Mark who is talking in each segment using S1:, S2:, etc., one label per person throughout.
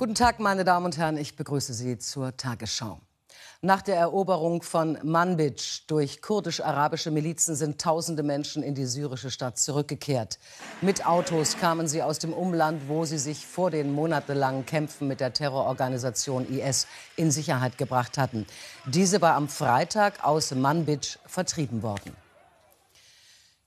S1: Guten Tag, meine Damen und Herren. Ich begrüße Sie zur Tagesschau. Nach der Eroberung von Manbij durch kurdisch-arabische Milizen sind tausende Menschen in die syrische Stadt zurückgekehrt. Mit Autos kamen sie aus dem Umland, wo sie sich vor den monatelangen Kämpfen mit der Terrororganisation IS in Sicherheit gebracht hatten. Diese war am Freitag aus Manbij vertrieben worden.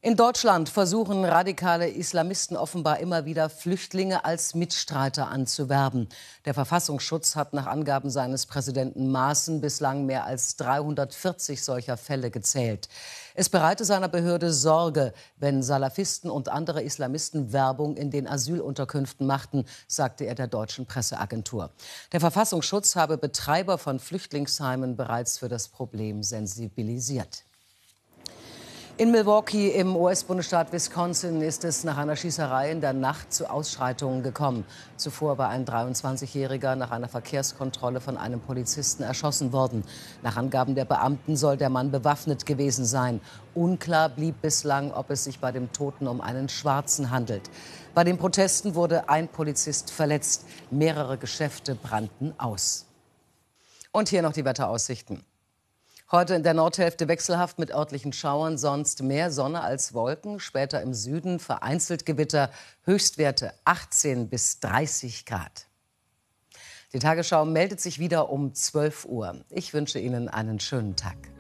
S1: In Deutschland versuchen radikale Islamisten offenbar immer wieder Flüchtlinge als Mitstreiter anzuwerben. Der Verfassungsschutz hat nach Angaben seines Präsidenten Maaßen bislang mehr als 340 solcher Fälle gezählt. Es bereite seiner Behörde Sorge, wenn Salafisten und andere Islamisten Werbung in den Asylunterkünften machten, sagte er der deutschen Presseagentur. Der Verfassungsschutz habe Betreiber von Flüchtlingsheimen bereits für das Problem sensibilisiert. In Milwaukee im US-Bundesstaat Wisconsin ist es nach einer Schießerei in der Nacht zu Ausschreitungen gekommen. Zuvor war ein 23-Jähriger nach einer Verkehrskontrolle von einem Polizisten erschossen worden. Nach Angaben der Beamten soll der Mann bewaffnet gewesen sein. Unklar blieb bislang, ob es sich bei dem Toten um einen Schwarzen handelt. Bei den Protesten wurde ein Polizist verletzt. Mehrere Geschäfte brannten aus. Und hier noch die Wetteraussichten. Heute in der Nordhälfte wechselhaft mit örtlichen Schauern, sonst mehr Sonne als Wolken. Später im Süden vereinzelt Gewitter, Höchstwerte 18 bis 30 Grad. Die Tagesschau meldet sich wieder um 12 Uhr. Ich wünsche Ihnen einen schönen Tag.